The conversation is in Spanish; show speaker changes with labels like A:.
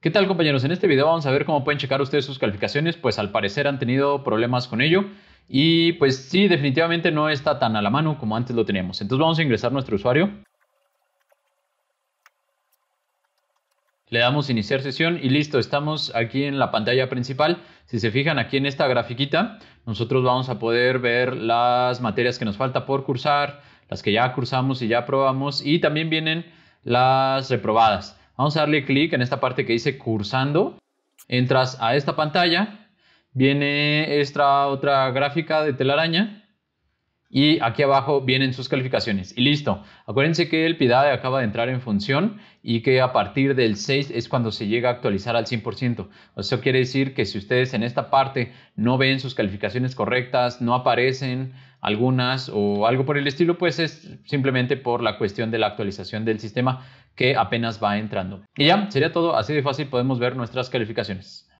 A: ¿Qué tal compañeros? En este video vamos a ver cómo pueden checar ustedes sus calificaciones, pues al parecer han tenido problemas con ello y pues sí, definitivamente no está tan a la mano como antes lo teníamos. Entonces vamos a ingresar nuestro usuario. Le damos iniciar sesión y listo, estamos aquí en la pantalla principal. Si se fijan aquí en esta grafiquita, nosotros vamos a poder ver las materias que nos falta por cursar, las que ya cursamos y ya probamos y también vienen las reprobadas. Vamos a darle clic en esta parte que dice cursando. Entras a esta pantalla. Viene esta otra gráfica de telaraña. Y aquí abajo vienen sus calificaciones. Y listo. Acuérdense que el PIDAE acaba de entrar en función y que a partir del 6 es cuando se llega a actualizar al 100%. Eso quiere decir que si ustedes en esta parte no ven sus calificaciones correctas, no aparecen, algunas o algo por el estilo, pues es simplemente por la cuestión de la actualización del sistema que apenas va entrando. Y ya, sería todo, así de fácil podemos ver nuestras calificaciones.